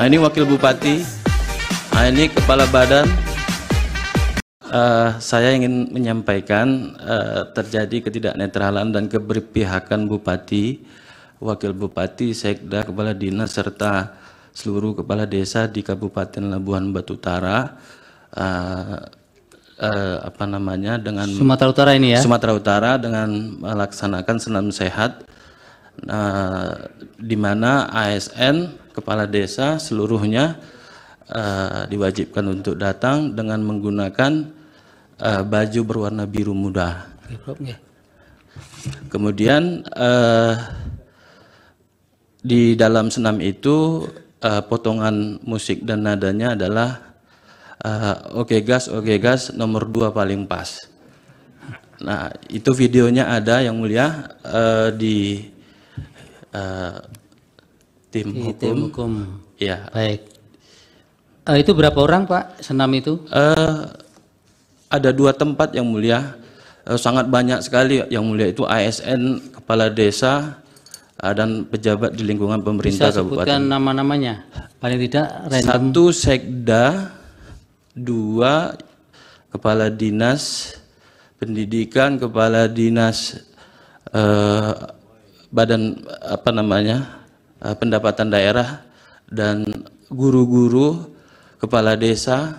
Nah, ini wakil bupati. Nah, ini kepala badan. Uh, saya ingin menyampaikan uh, terjadi ketidaknetralan dan keberpihakan bupati, wakil bupati, sekda, kepala dinas serta seluruh kepala desa di Kabupaten Labuhan Utara. uh, ah, uh, apa namanya dengan Sumatera Utara ini ya Sumatera Utara dengan melaksanakan senam sehat uh, di mana ASN kepala desa seluruhnya uh, diwajibkan untuk datang dengan menggunakan uh, baju berwarna biru muda. Ya. Kemudian uh, di dalam senam itu uh, potongan musik dan nadanya adalah uh, oke okay gas oke okay gas nomor dua paling pas. Nah itu videonya ada yang mulia uh, di uh, tim di hukum. Tim hukum. Ya. Baik. Uh, itu berapa orang Pak senam itu? Uh, ada dua tempat yang mulia, uh, sangat banyak sekali yang mulia itu ASN, kepala desa uh, dan pejabat di lingkungan pemerintah Bisa kabupaten. Bisa sebutkan nama-namanya, paling tidak random. Satu sekda, dua kepala dinas pendidikan, kepala dinas uh, badan apa namanya Eh, pendapatan daerah dan guru-guru, kepala desa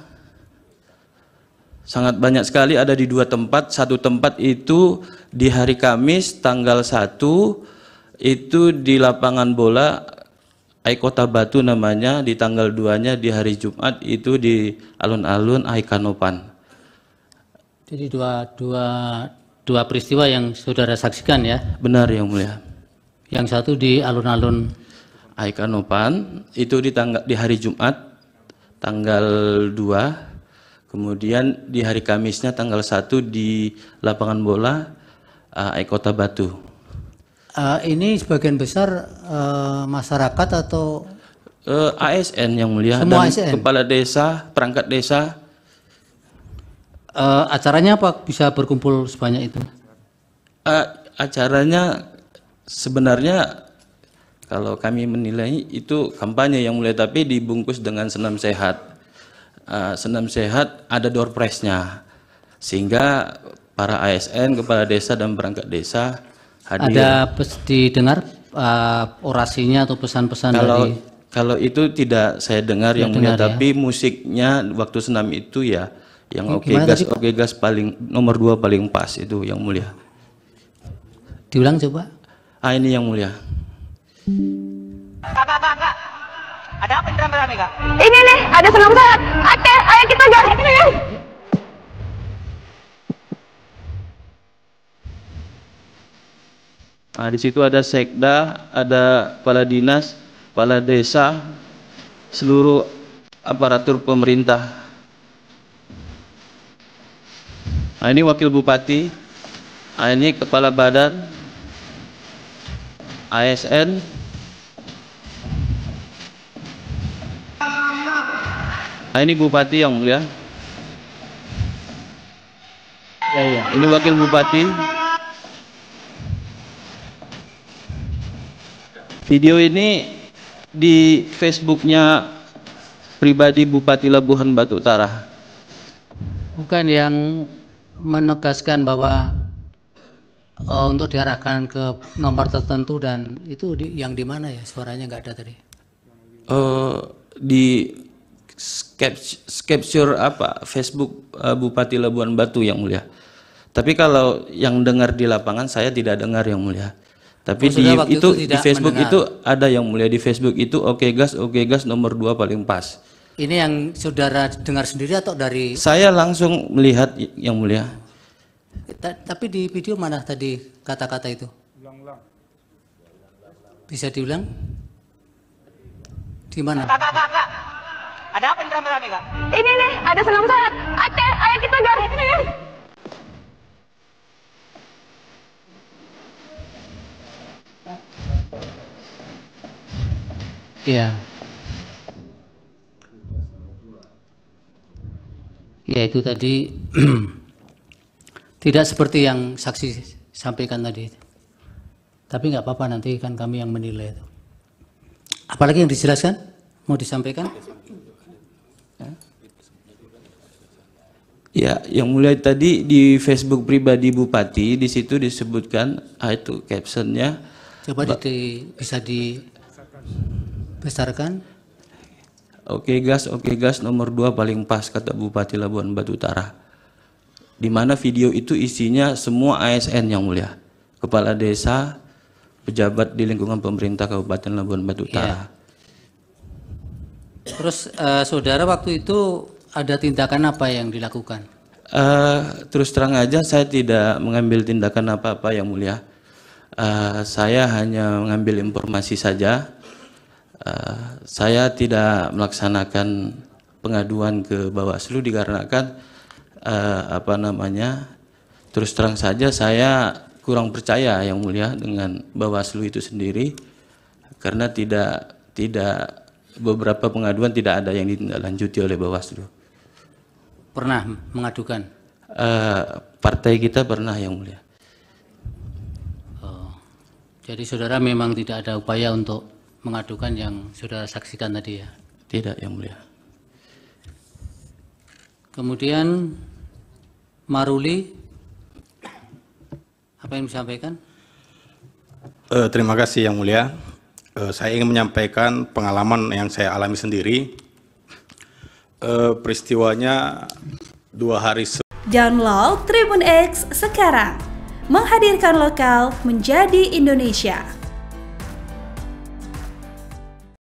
sangat banyak sekali ada di dua tempat. Satu tempat itu di hari Kamis tanggal 1 itu di lapangan bola Ai Kota Batu namanya di tanggal 2-nya di hari Jumat itu di alun-alun Ai Kanopan. Jadi dua, dua, dua peristiwa yang saudara saksikan ya? Benar yang mulia. Yang satu di alun-alun Aikanopan itu di tanggal di hari Jumat tanggal 2 kemudian di hari Kamisnya tanggal 1 di lapangan bola uh, eh, Aikota Batu. Uh, ini sebagian besar uh, masyarakat atau uh, ASN yang mulia Semua dan ASN? kepala desa, perangkat desa. Uh, acaranya apa bisa berkumpul sebanyak itu? Uh, acaranya sebenarnya kalau kami menilai itu kampanye yang mulai tapi dibungkus dengan senam sehat. Uh, senam sehat ada door prize-nya. Sehingga para ASN, kepala desa dan perangkat desa hadir. Ada didengar uh, orasinya atau pesan-pesan kalau, dari kalau itu tidak saya dengar tidak yang mulai mulia ya? tapi musiknya waktu senam itu ya yang oh, oke okay gas oke okay gas paling nomor dua paling pas itu yang mulia diulang coba ah ini yang mulia apa apa enggak? Ada apa di rame-rame kak? Ini nih, ada senam sehat. Oke, ayo kita jalan. Nah, di situ ada sekda, ada kepala dinas, kepala desa, seluruh aparatur pemerintah. Nah, ini wakil bupati, nah, ini kepala badan, ASN, Nah, ini Bupati yang ya. Ya, ya. Ini Wakil Bupati. Video ini di Facebooknya pribadi Bupati Labuhan Batu Utara. Bukan yang menegaskan bahwa uh, untuk diarahkan ke nomor tertentu dan itu di, yang di mana ya suaranya nggak ada tadi? Uh, di capture apa Facebook eh, Bupati Labuan Batu yang mulia. Tapi kalau yang dengar di lapangan saya tidak dengar yang mulia. Tapi di itu, itu di Facebook mendengar. itu ada yang mulia di Facebook itu oke okay gas oke okay gas nomor dua paling pas. Ini yang saudara dengar sendiri atau dari Saya langsung melihat yang mulia. Ta tapi di video mana tadi kata-kata itu? Ulang-ulang. Bisa diulang? Di mana? Ada apa nih rame-rame kak? Ini nih, ada senam sehat. Oke, ayo kita gari. Ini. Iya. Ya itu tadi tidak seperti yang saksi sampaikan tadi. Tapi nggak apa-apa nanti kan kami yang menilai itu. Apalagi yang dijelaskan mau disampaikan? Ya, yang mulai tadi di Facebook pribadi Bupati di situ disebutkan ah itu captionnya. Coba di, bisa dibesarkan. Oke okay, gas, oke okay, gas nomor dua paling pas kata Bupati Labuan Batu Utara. Di mana video itu isinya semua ASN yang mulia, kepala desa, pejabat di lingkungan pemerintah Kabupaten Labuan Batu iya. Utara. Yeah. Terus uh, saudara waktu itu ada tindakan apa yang dilakukan? Uh, terus terang aja saya tidak mengambil tindakan apa-apa yang mulia. Uh, saya hanya mengambil informasi saja. Uh, saya tidak melaksanakan pengaduan ke Bawaslu dikarenakan uh, apa namanya terus terang saja saya kurang percaya yang mulia dengan Bawaslu itu sendiri karena tidak tidak beberapa pengaduan tidak ada yang ditindaklanjuti oleh Bawaslu pernah mengadukan? Uh, partai kita pernah yang mulia. Oh. Jadi saudara memang tidak ada upaya untuk mengadukan yang saudara saksikan tadi ya? Tidak yang mulia. Kemudian Maruli, apa yang disampaikan? Uh, terima kasih yang mulia. Uh, saya ingin menyampaikan pengalaman yang saya alami sendiri uh, peristiwanya dua hari sebelum. Download Tribun X sekarang, menghadirkan lokal menjadi Indonesia.